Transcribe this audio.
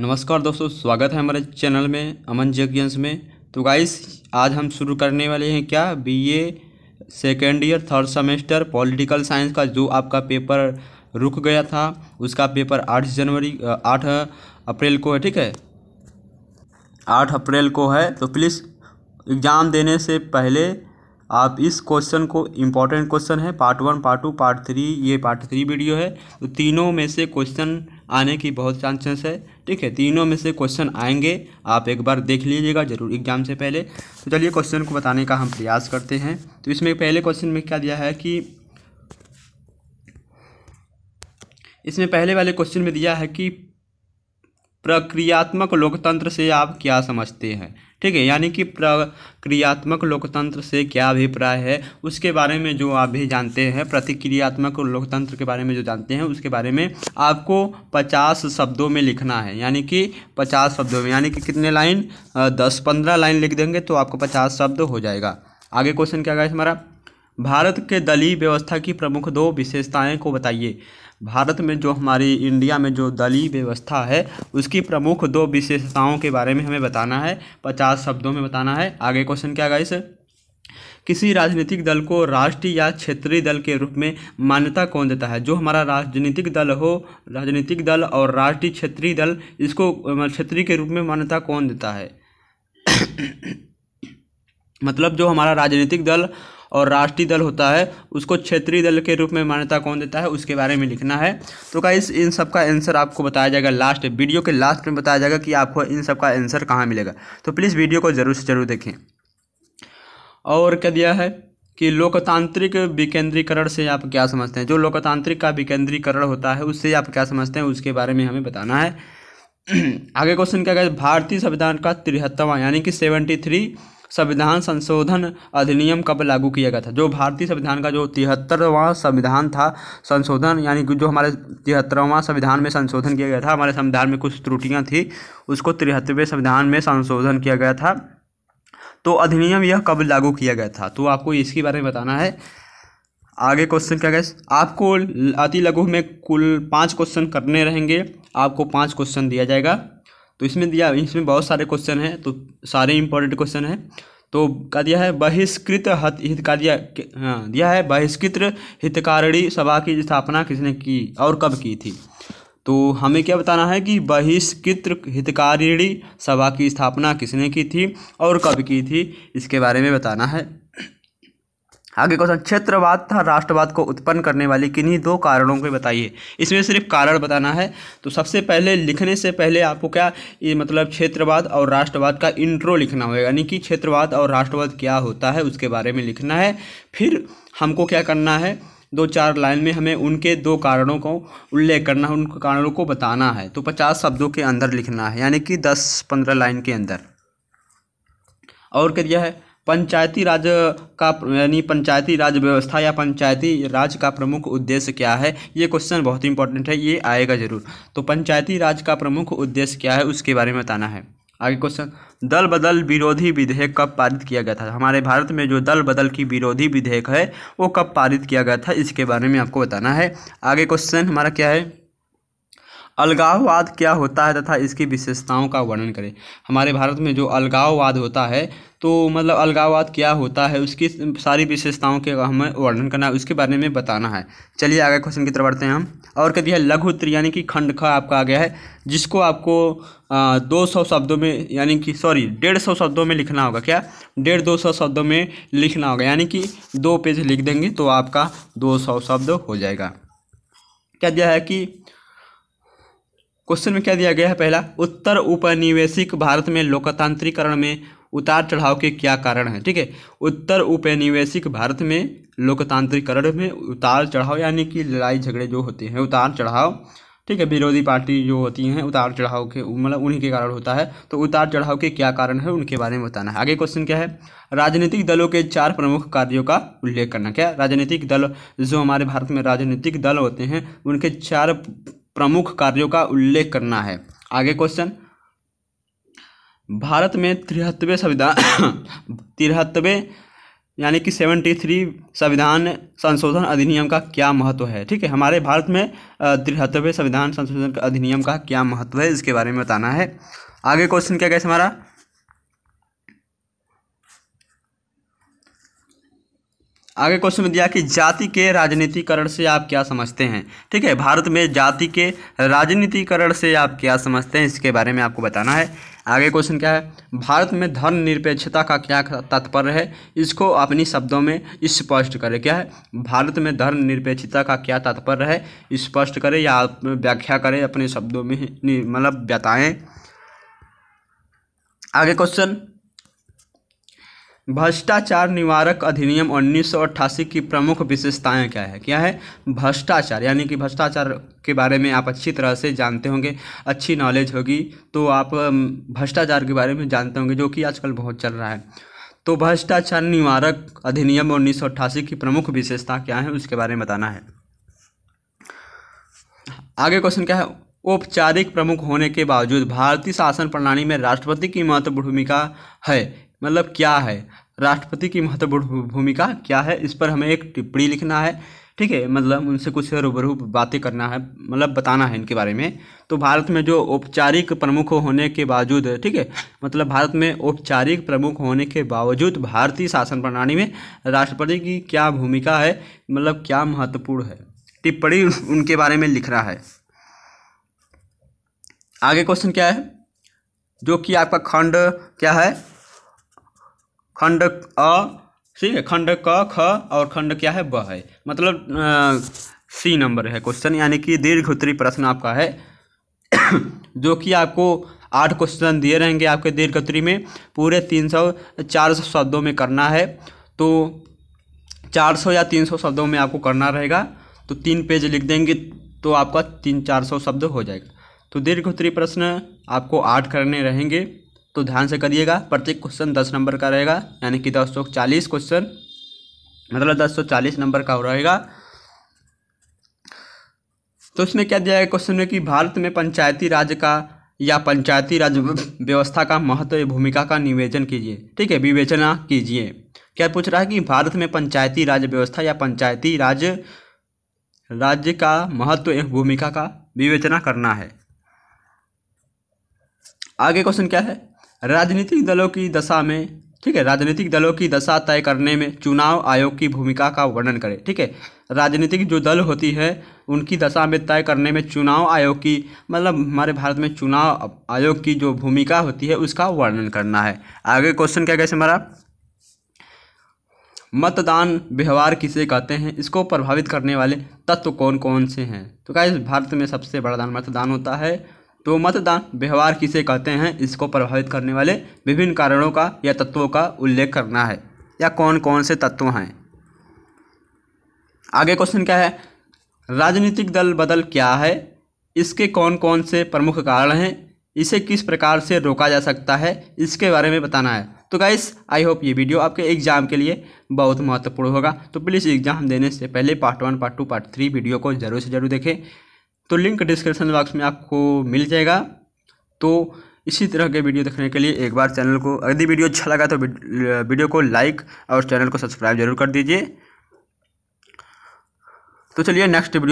नमस्कार दोस्तों स्वागत है हमारे चैनल में अमन जज्ञंस में तो गाइस आज हम शुरू करने वाले हैं क्या BA second year third semester political science का जो आपका पेपर रुक गया था उसका पेपर आठ जनवरी आठ अप्रैल को है ठीक है आठ अप्रैल को है तो प्लीज़ एग्ज़ाम देने से पहले आप इस क्वेश्चन को इम्पॉर्टेंट क्वेश्चन है part one part two part three ये पार्ट थ्री वीडियो है तो तीनों में से क्वेश्चन आने की बहुत चांसेस है ठीक है तीनों में से क्वेश्चन आएंगे आप एक बार देख लीजिएगा जरूर एग्जाम से पहले तो चलिए क्वेश्चन को बताने का हम प्रयास करते हैं तो इसमें पहले क्वेश्चन में क्या दिया है कि इसमें पहले वाले क्वेश्चन में दिया है कि प्रक्रियात्मक लोकतंत्र से आप क्या समझते हैं ठीक है यानी कि प्रक्रियात्मक लोकतंत्र से क्या अभिप्राय है उसके बारे में जो आप भी जानते हैं प्रतिक्रियात्मक लोकतंत्र के बारे में जो जानते हैं उसके बारे में आपको पचास शब्दों में लिखना है यानी कि पचास शब्दों में यानी कि कितने लाइन दस पंद्रह लाइन लिख देंगे तो आपको पचास शब्द हो जाएगा आगे क्वेश्चन क्या गया हमारा भारत के दलीय व्यवस्था की प्रमुख दो विशेषताएं को बताइए भारत में जो हमारी इंडिया में जो दलीय व्यवस्था है उसकी प्रमुख दो विशेषताओं के बारे में हमें बताना है पचास शब्दों में बताना है आगे क्वेश्चन क्या गाइस किसी राजनीतिक दल को राष्ट्रीय या क्षेत्रीय दल के रूप में मान्यता कौन देता है जो हमारा राजनीतिक दल हो राजनीतिक दल और राष्ट्रीय क्षेत्रीय दल इसको मतलब क्षेत्रीय के रूप में मान्यता कौन देता है मतलब जो हमारा राजनीतिक दल और राष्ट्रीय दल होता है उसको क्षेत्रीय दल के रूप में मान्यता कौन देता है उसके बारे में लिखना है तो का इस इन सब का आंसर आपको बताया जाएगा लास्ट वीडियो के लास्ट में बताया जाएगा कि आपको इन सब का आंसर कहाँ मिलेगा तो प्लीज़ वीडियो को ज़रूर से ज़रूर देखें और क्या दिया है कि लोकतांत्रिक विकेंद्रीकरण से आप क्या समझते हैं जो लोकतांत्रिक का विकेंद्रीकरण होता है उससे आप क्या समझते हैं उसके बारे में हमें बताना है आगे क्वेश्चन क्या गया भारतीय संविधान का तिहत्तवा यानी कि सेवेंटी थ्री संविधान संशोधन अधिनियम कब लागू किया गया था जो भारतीय संविधान का जो तिहत्तरवां संविधान था संशोधन यानी कि जो हमारे तिहत्तरवां संविधान में संशोधन किया गया था हमारे संविधान में कुछ त्रुटियाँ थी उसको तिहत्तरवें संविधान में संशोधन किया गया था तो अधिनियम यह कब लागू किया गया था तो आपको इसके बारे में बताना है आगे क्वेश्चन क्या गए आपको अति लघु में कुल पाँच क्वेश्चन करने रहेंगे आपको पाँच क्वेश्चन दिया जाएगा तो इसमें दिया इसमें बहुत सारे क्वेश्चन हैं तो सारे इंपॉर्टेंट क्वेश्चन हैं तो का दिया है बहिष्कृत हित का दिया हाँ दिया है बहिष्कृत हितकारिणी सभा की स्थापना किसने की और कब की थी तो हमें क्या बताना है कि बहिष्कृत हितकारिणी सभा की स्थापना किसने की थी और कब की थी इसके बारे में बताना है आगे क्वेश्चन क्षेत्रवाद तथा राष्ट्रवाद को उत्पन्न करने वाले किन्हीं दो कारणों को बताइए इसमें सिर्फ कारण बताना है तो सबसे पहले लिखने से पहले आपको क्या ये मतलब क्षेत्रवाद और राष्ट्रवाद का इंट्रो लिखना होगा यानी कि क्षेत्रवाद और राष्ट्रवाद क्या होता है उसके बारे में लिखना है फिर हमको क्या करना है दो चार लाइन में हमें उनके दो कारणों को उल्लेख करना है उन कारणों को बताना है तो पचास शब्दों के अंदर लिखना है यानी कि दस पंद्रह लाइन के अंदर और क्या दिया है पंचायती राज का यानी पंचायती राज व्यवस्था या पंचायती राज का प्रमुख उद्देश्य क्या है ये क्वेश्चन बहुत ही इंपॉर्टेंट है ये आएगा जरूर तो पंचायती राज का प्रमुख उद्देश्य क्या है उसके बारे में बताना है आगे क्वेश्चन दल बदल विरोधी विधेयक कब पारित किया गया था हमारे भारत में जो दल बदल की विरोधी विधेयक है वो कब पारित किया गया था इसके बारे में आपको बताना है आगे क्वेश्चन हमारा क्या है अलगाववाद क्या होता है तथा इसकी विशेषताओं का वर्णन करें हमारे भारत में जो अलगाववाद होता है तो मतलब अलगाववाद क्या होता है उसकी सारी विशेषताओं के हमें वर्णन करना है उसके बारे में बताना है चलिए आगे क्वेश्चन की तरफ बढ़ते हैं हम और कह दिया लघु उत्तर यानी कि खंड ख आपका आ गया है जिसको आपको आ, दो सौ शब्दों में यानी कि सॉरी डेढ़ सौ शब्दों में लिखना होगा क्या डेढ़ दो सौ शब्दों में लिखना होगा यानी कि दो पेज लिख देंगे तो आपका दो सौ शब्द हो जाएगा क्या दिया है कि क्वेश्चन में क्या दिया गया है पहला उत्तर उपनिवेशिक भारत में लोकतांत्रिकरण में उतार चढ़ाव के क्या कारण हैं ठीक है ठीके? उत्तर उपनिवेशिक भारत में लोकतांत्रिकरण में उतार चढ़ाव यानी कि लड़ाई झगड़े जो होते हैं उतार चढ़ाव ठीक है विरोधी पार्टी जो होती हैं उतार चढ़ाव के मतलब उन्हीं के कारण होता है तो उतार चढ़ाव के क्या कारण है उनके बारे में बताना है आगे क्वेश्चन क्या है राजनीतिक दलों के चार प्रमुख कार्यों का उल्लेख करना क्या राजनीतिक दल जो हमारे भारत में राजनीतिक दल होते हैं उनके चार प्रमुख कार्यों का उल्लेख करना है आगे क्वेश्चन भारत में तिहत्तवें संविधान तिहत्तवें यानी कि सेवेंटी थ्री संविधान संशोधन अधिनियम का क्या महत्व है ठीक है हमारे भारत में तिहत्तवें संविधान संशोधन अधिनियम का क्या महत्व है इसके बारे में बताना है आगे क्वेश्चन क्या कैसे हमारा आगे क्वेश्चन में दिया कि जाति के राजनीतिकरण से आप क्या समझते हैं ठीक है भारत में जाति के राजनीतिकरण से आप क्या समझते हैं इसके बारे में आपको बताना है आगे क्वेश्चन क्या है भारत में धर्म निरपेक्षता का क्या तात्पर्य है इसको अपनी शब्दों में स्पष्ट करें क्या है भारत में धर्म निरपेक्षता का क्या तात्पर्य है स्पष्ट करें या आप व्याख्या करें अपने शब्दों में मतलब बताएं आगे क्वेश्चन भ्रष्टाचार निवारक अधिनियम उन्नीस की प्रमुख विशेषताएं क्या है क्या है भ्रष्टाचार यानी कि भ्रष्टाचार के बारे में आप अच्छी तरह से जानते होंगे अच्छी नॉलेज होगी तो आप भ्रष्टाचार के बारे में जानते होंगे जो कि आजकल बहुत चल रहा है तो भ्रष्टाचार निवारक अधिनियम उन्नीस की प्रमुख विशेषता क्या है उसके बारे में बताना है आगे क्वेश्चन क्या है औपचारिक प्रमुख होने के बावजूद भारतीय शासन प्रणाली में राष्ट्रपति की महत्वपूर्ण भूमिका है मतलब क्या है राष्ट्रपति की महत्वपूर्ण भूमिका क्या है इस पर हमें एक टिप्पणी लिखना है ठीक है मतलब उनसे कुछ रूबरू बातें करना है मतलब बताना है इनके बारे में तो भारत में जो औपचारिक प्रमुख होने के बावजूद ठीक है मतलब भारत में औपचारिक प्रमुख होने के बावजूद भारतीय शासन प्रणाली में राष्ट्रपति की क्या भूमिका है मतलब क्या महत्वपूर्ण है टिप्पणी उनके बारे में लिख रहा है आगे क्वेश्चन क्या है जो कि आपका खंड क्या है खंड अ ठीक है खंड क ख और खंड क्या है ब है मतलब सी नंबर है क्वेश्चन यानी कि दीर्घ उत्तरी प्रश्न आपका है जो कि आपको आठ क्वेश्चन दिए रहेंगे आपके दीर्घ उत्तरी में पूरे तीन सौ चार सौ शब्दों में करना है तो चार सौ या तीन सौ शब्दों में आपको करना रहेगा तो तीन पेज लिख देंगे तो आपका तीन चार सौ शब्द हो जाएगा तो दीर्घ उत्तरी प्रश्न आपको आठ करने रहेंगे तो ध्यान से करिएगा प्रत्येक क्वेश्चन दस नंबर का रहेगा यानी कि दस सौ चालीस क्वेश्चन मतलब दस सौ चालीस नंबर का रहेगा तो इसमें क्या दिया है क्वेश्चन में कि भारत में पंचायती राज का या पंचायती राज व्यवस्था का महत्व भूमिका का निवेदन कीजिए ठीक है विवेचना कीजिए क्या पूछ रहा है कि भारत में पंचायती राज व्यवस्था या पंचायती राज राज्य का महत्व एवं भूमिका का विवेचना करना है आगे क्वेश्चन क्या है राजनीतिक दलों की दशा में ठीक है राजनीतिक दलों की दशा तय करने में चुनाव आयोग की भूमिका का वर्णन करें ठीक है राजनीतिक जो दल होती है उनकी दशा में तय करने में चुनाव आयोग की मतलब हमारे भारत में चुनाव आयोग की जो भूमिका होती है उसका वर्णन करना है आगे क्वेश्चन क्या कैसे हमारा मतदान व्यवहार किसे कहते हैं इसको प्रभावित करने वाले तत्व कौन कौन से हैं तो क्या भारत में सबसे बड़ा दान मतदान होता है तो मतदान व्यवहार किसे कहते हैं इसको प्रभावित करने वाले विभिन्न कारणों का या तत्वों का उल्लेख करना है या कौन कौन से तत्व हैं आगे क्वेश्चन क्या है राजनीतिक दल बदल क्या है इसके कौन कौन से प्रमुख कारण हैं इसे किस प्रकार से रोका जा सकता है इसके बारे में बताना है तो गाइस आई होप ये वीडियो आपके एग्जाम के लिए बहुत महत्वपूर्ण होगा तो प्लीज़ एग्जाम देने से पहले part one part two part three video को जरूर से जरूर देखें तो लिंक डिस्क्रिप्शन बॉक्स में आपको मिल जाएगा तो इसी तरह के वीडियो देखने के लिए एक बार चैनल को यदि वीडियो अच्छा लगा तो वीडियो को लाइक और चैनल को सब्सक्राइब जरूर कर दीजिए तो चलिए नेक्स्ट वीडियो